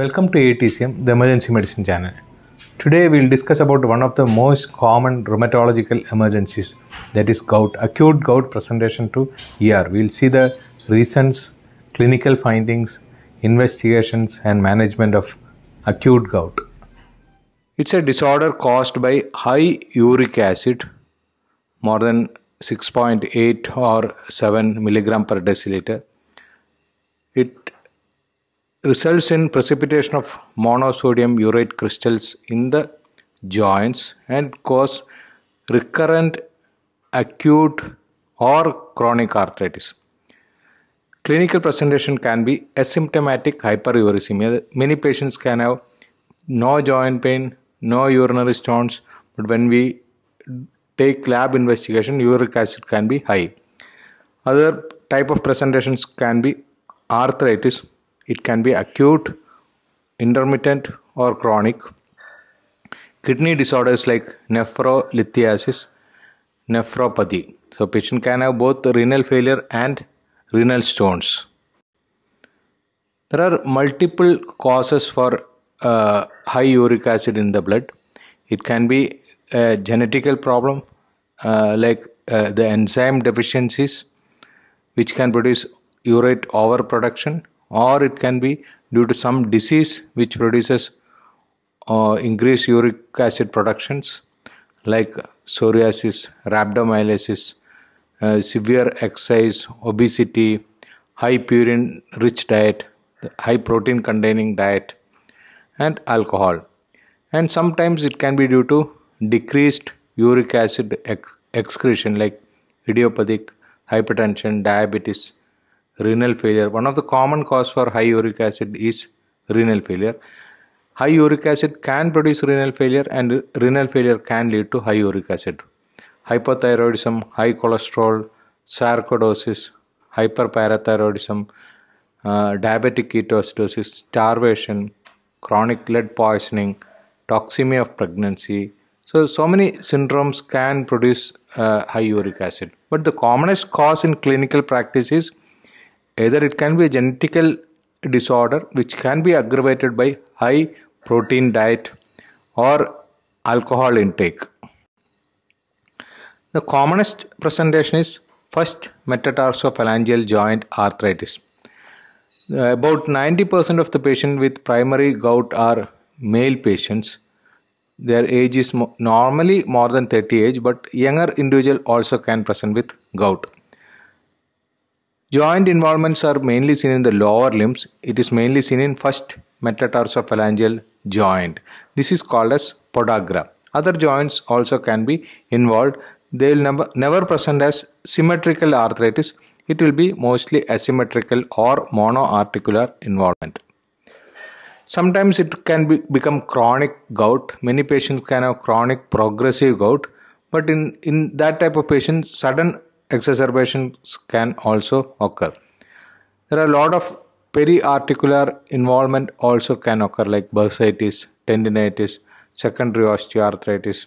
Welcome to ATCM, the emergency medicine channel. Today we will discuss about one of the most common rheumatological emergencies that is gout, acute gout presentation to ER. We will see the reasons, clinical findings, investigations and management of acute gout. It's a disorder caused by high uric acid more than 6.8 or 7 milligram per deciliter. It results in precipitation of monosodium urate crystals in the joints and cause recurrent acute or chronic arthritis. Clinical presentation can be asymptomatic hyperuricemia. Many patients can have no joint pain, no urinary stones, but when we take lab investigation, uric acid can be high. Other type of presentations can be arthritis, it can be acute, intermittent, or chronic. Kidney disorders like nephrolithiasis, nephropathy. So patient can have both renal failure and renal stones. There are multiple causes for uh, high uric acid in the blood. It can be a genetical problem uh, like uh, the enzyme deficiencies which can produce urate overproduction or it can be due to some disease which produces uh, increased uric acid productions like psoriasis, rhabdomyolysis, uh, severe exercise, obesity, high purine rich diet, high protein containing diet, and alcohol. And sometimes it can be due to decreased uric acid excretion like idiopathic hypertension, diabetes, renal failure. One of the common cause for high uric acid is renal failure. High uric acid can produce renal failure and renal failure can lead to high uric acid. Hypothyroidism, high cholesterol, sarcoidosis, hyperparathyroidism, uh, diabetic ketoacidosis, starvation, chronic lead poisoning, toxemia of pregnancy. So, so many syndromes can produce uh, high uric acid. But the commonest cause in clinical practice is Either it can be a genetical disorder which can be aggravated by high protein diet or alcohol intake. The commonest presentation is first metatarsophalangeal joint arthritis. About 90% of the patients with primary gout are male patients. Their age is normally more than 30 age, but younger individual also can present with gout. Joint involvements are mainly seen in the lower limbs. It is mainly seen in first metatarsophalangeal joint. This is called as podagra. Other joints also can be involved. They will never, present as symmetrical arthritis. It will be mostly asymmetrical or monoarticular involvement. Sometimes it can be, become chronic gout. Many patients can have chronic progressive gout. But in, in that type of patient, sudden exacerbations can also occur. There are a lot of periarticular involvement also can occur like bursitis, tendinitis, secondary osteoarthritis,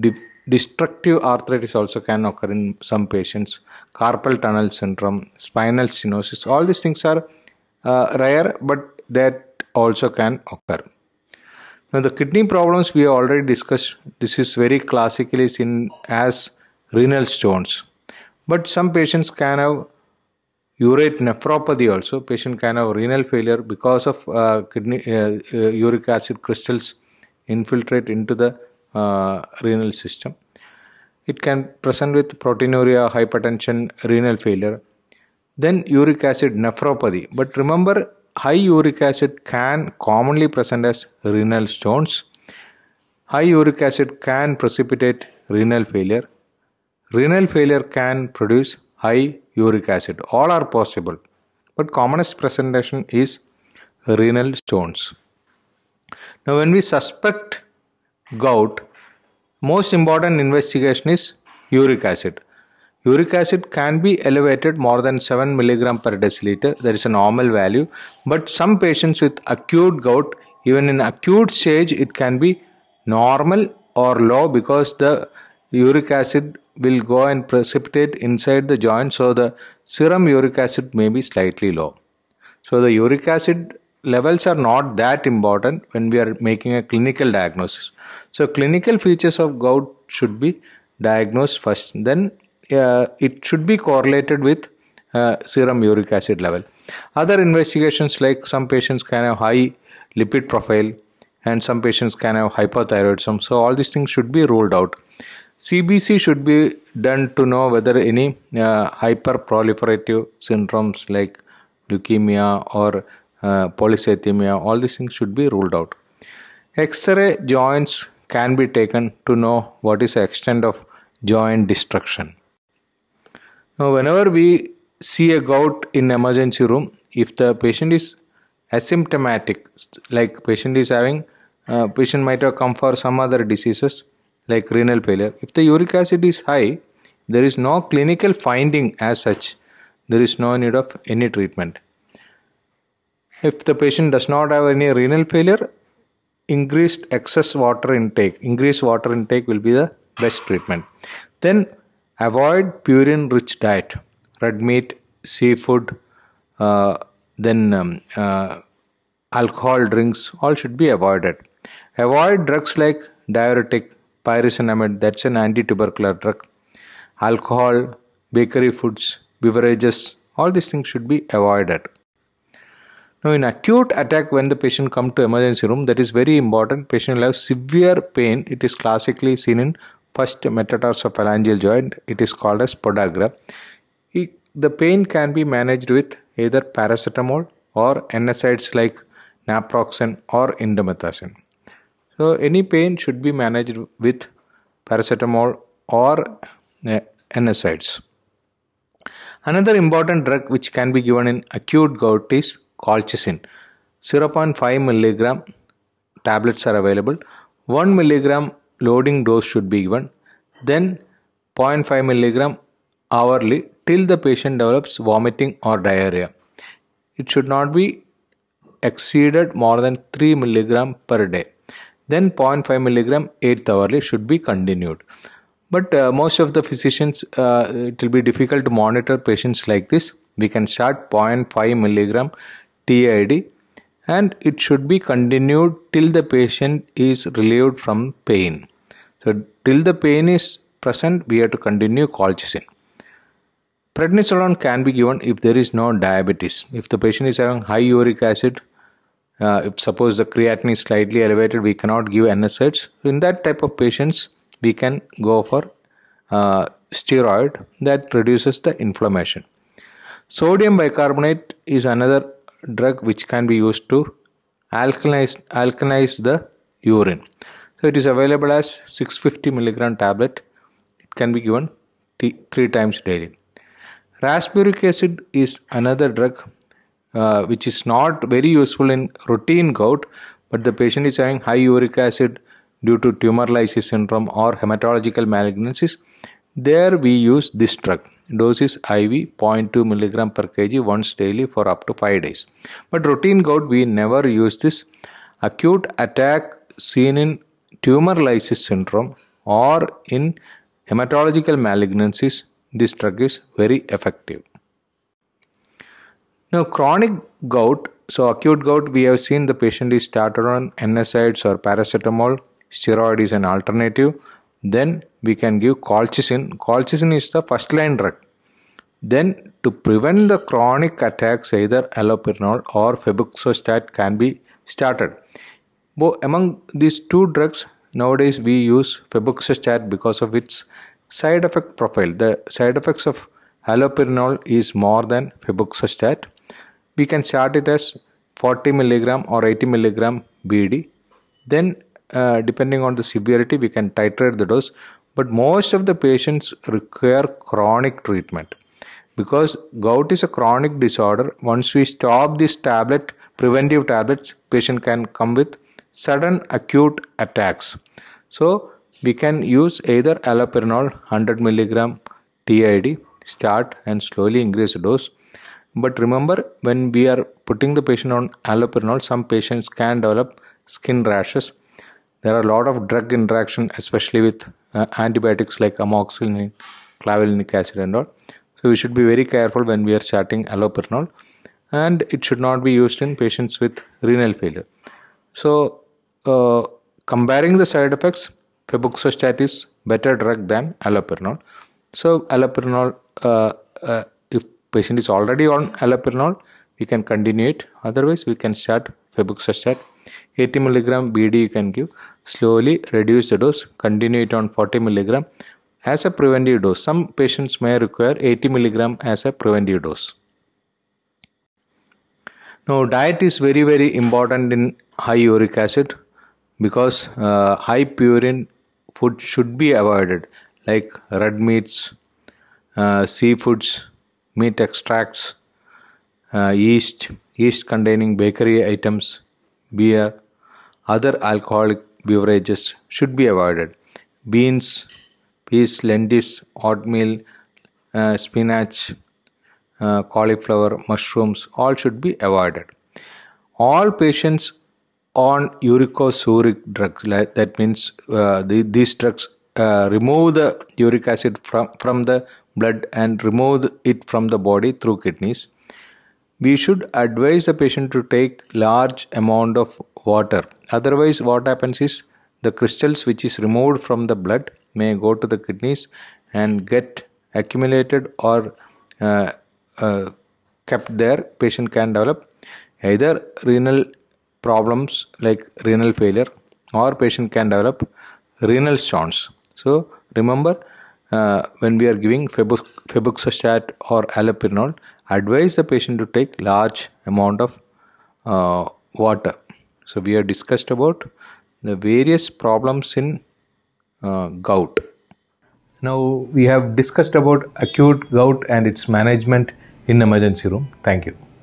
De- destructive arthritis also can occur in some patients, carpal tunnel syndrome, spinal stenosis. All these things are uh, rare, but that also can occur. Now the kidney problems we have already discussed. This is very classically seen as renal stones but some patients can have urate nephropathy also patient can have renal failure because of uh, kidney uh, uh, uric acid crystals infiltrate into the uh, renal system it can present with proteinuria hypertension renal failure then uric acid nephropathy but remember high uric acid can commonly present as renal stones high uric acid can precipitate renal failure renal failure can produce high uric acid. All are possible, but commonest presentation is renal stones. Now, when we suspect gout, most important investigation is uric acid. Uric acid can be elevated more than 7 mg per deciliter, that is a normal value, but some patients with acute gout, even in acute stage, it can be normal or low because the uric acid will go and precipitate inside the joint so the serum uric acid may be slightly low. So the uric acid levels are not that important when we are making a clinical diagnosis. So clinical features of gout should be diagnosed first then uh, it should be correlated with uh, serum uric acid level. Other investigations like some patients can have high lipid profile and some patients can have hypothyroidism. So all these things should be ruled out. CBC should be done to know whether any uh, hyperproliferative syndromes like leukemia or uh, polycythemia, all these things should be ruled out. X-ray joints can be taken to know what is the extent of joint destruction. Now, whenever we see a gout in emergency room, if the patient is asymptomatic, like patient is having, uh, patient might have come for some other diseases, like renal failure. If the uric acid is high, there is no clinical finding as such. There is no need of any treatment. If the patient does not have any renal failure, increased excess water intake, increased water intake will be the best treatment. Then avoid purine rich diet, red meat, seafood, uh, then um, uh, alcohol drinks all should be avoided. Avoid drugs like diuretic, pyrazinamide, that's an anti-tubercular drug. Alcohol, bakery foods, beverages, all these things should be avoided. Now in acute attack when the patient come to emergency room that is very important patient will have severe pain it is classically seen in first metatarsophalangeal joint it is called as podagra. the pain can be managed with either paracetamol or NSAIDs like naproxen or indomethacin. So, any pain should be managed with paracetamol or uh, eh, NSAIDs. Another important drug which can be given in acute gout is colchicine. 0.5 mg tablets are available. 1 mg loading dose should be given. Then 0.5 mg hourly till the patient develops vomiting or diarrhea. It should not be exceeded more than 3 mg per day then 0.5 milligram 8th hourly should be continued but uh, most of the physicians uh, it will be difficult to monitor patients like this we can start 0.5 milligram TID and it should be continued till the patient is relieved from pain so till the pain is present we have to continue colchicine prednisolone can be given if there is no diabetes if the patient is having high uric acid uh, if suppose the creatinine is slightly elevated we cannot give NSAIDs in that type of patients we can go for uh, steroid that reduces the inflammation sodium bicarbonate is another drug which can be used to alkalize alkalize the urine so it is available as 650 milligram tablet it can be given three times daily Raspbaric acid is another drug uh, which is not very useful in routine gout, but the patient is having high uric acid due to tumor lysis syndrome or hematological malignancies. There we use this drug. Dose is IV 0.2 milligram per kg once daily for up to 5 days. But routine gout we never use this. Acute attack seen in tumor lysis syndrome or in hematological malignancies this drug is very effective. Now, chronic gout. So, acute gout, we have seen the patient is started on NSAIDs or paracetamol. Steroid is an alternative. Then we can give colchicine. Colchicine is the first line drug. Then, to prevent the chronic attacks, either allopurinol or febuxostat can be started. But among these two drugs, nowadays we use febuxostat because of its side effect profile. The side effects of allopurinol is more than febuxostat we can start it as 40 milligram or 80 milligram BD. Then uh, depending on the severity, we can titrate the dose. But most of the patients require chronic treatment because gout is a chronic disorder. Once we stop this tablet, preventive tablets, patient can come with sudden acute attacks. So we can use either allopurinol 100 milligram TID, start and slowly increase the dose. But remember, when we are putting the patient on allopurinol, some patients can develop skin rashes. There are a lot of drug interaction, especially with uh, antibiotics like amoxicillin, clavulanic acid, and all. So we should be very careful when we are starting allopurinol, and it should not be used in patients with renal failure. So uh, comparing the side effects, febuxostat is better drug than allopurinol. So allopurinol uh, uh patient is already on allopurinol we can continue it otherwise we can start febuxostat 80 milligram bd you can give slowly reduce the dose continue it on 40 milligram as a preventive dose some patients may require 80 milligram as a preventive dose now diet is very very important in high uric acid because uh, high purine food should be avoided like red meats uh, seafoods meat extracts, uh, yeast, yeast containing bakery items, beer, other alcoholic beverages should be avoided. Beans, peas, lentils, oatmeal, uh, spinach, uh, cauliflower, mushrooms, all should be avoided. All patients on uricosuric drugs, that means uh, the, these drugs uh, remove the uric acid from, from the blood and remove it from the body through kidneys. We should advise the patient to take large amount of water. Otherwise, what happens is the crystals which is removed from the blood may go to the kidneys and get accumulated or uh, uh, kept there. Patient can develop either renal problems like renal failure or patient can develop renal stones. So remember uh, when we are giving febuxostat or allopurinol, advise the patient to take large amount of uh, water. So we have discussed about the various problems in uh, gout. Now we have discussed about acute gout and its management in emergency room. Thank you.